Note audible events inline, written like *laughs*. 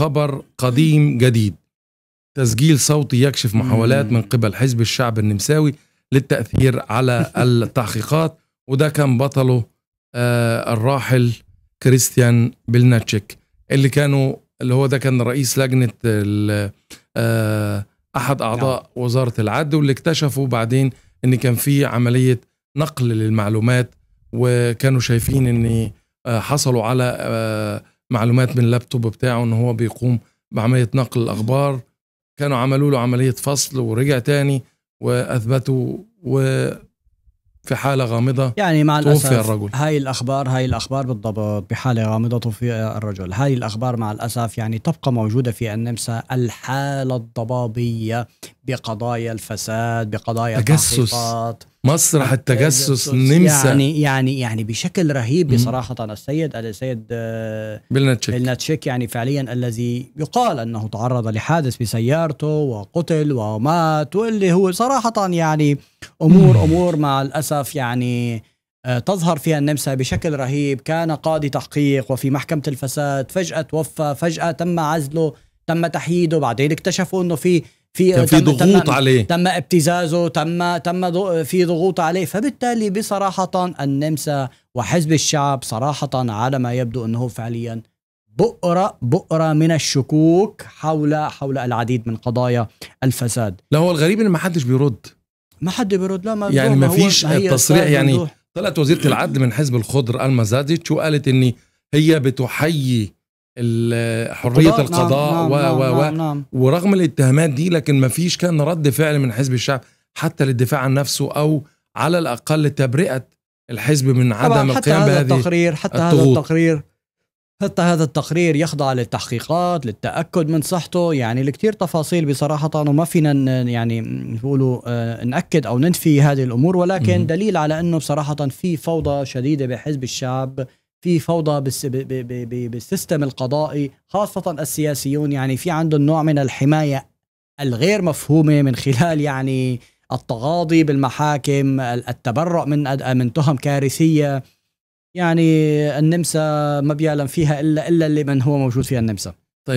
خبر قديم جديد تسجيل صوتي يكشف محاولات من قبل حزب الشعب النمساوي للتأثير على *laughs* التحقيقات وده كان بطله آه الراحل كريستيان بلناتشيك اللي كانوا اللي هو ده كان رئيس لجنة آه أحد أعضاء نعم. وزارة العدل واللي اكتشفوا بعدين إن كان في عملية نقل للمعلومات وكانوا شايفين إن آه، حصلوا على آه، معلومات من اللابتوب بتاعه ان هو بيقوم بعمليه نقل الاخبار كانوا عملوا له عمليه فصل ورجع تاني واثبتوا و في حاله غامضه يعني مع الاسف الرجل هاي الاخبار هاي الاخبار بالضبط بحاله غامضه توفي الرجل هاي الاخبار مع الاسف يعني تبقى موجوده في النمسا الحاله الضبابيه بقضايا الفساد بقضايا التحقيقات مسرح التجسس النمسا يعني يعني يعني بشكل رهيب صراحه السيد السيد آه، بلناتشيك بلناتشيك يعني فعليا الذي يقال انه تعرض لحادث بسيارته وقتل ومات واللي هو صراحه يعني امور امور مع الاسف يعني آه، تظهر فيها النمسا بشكل رهيب كان قاضي تحقيق وفي محكمه الفساد فجاه توفى فجاه تم عزله تم تحييده بعدين اكتشفوا انه في في كان في ضغوط تم عليه تم ابتزازه تم تم في ضغوط عليه فبالتالي بصراحه النمسا وحزب الشعب صراحه على ما يبدو انه فعليا بؤرة بؤرة من الشكوك حول حول العديد من قضايا الفساد لا هو الغريب ان ما حدش بيرد ما حد بيرد لا ما يعني ما فيش تصريح يعني طلعت وزيره العدل من حزب الخضر المزاديتش وقالت اني هي بتحيي حريه القضاء, نعم،, نعم،, نعم و و نعم و نعم ورغم الاتهامات دي لكن ما فيش كان رد فعل من حزب الشعب حتى للدفاع عن نفسه او على الاقل تبرئه الحزب من عدم القيام بهذه التقرير حتى التغوط. هذا التقرير حتى هذا التقرير يخضع للتحقيقات للتاكد من صحته يعني لكثير تفاصيل بصراحه وما فينا يعني نقولوا آه، ناكد او ننفي هذه الامور ولكن م- دليل على انه بصراحه في فوضى شديده بحزب الشعب في فوضى بالسيستم القضائي خاصة السياسيون يعني في عندهم نوع من الحماية الغير مفهومة من خلال يعني التغاضي بالمحاكم التبرؤ من من تهم كارثية يعني النمسا ما بيعلم فيها إلا إلا اللي من هو موجود فيها النمسا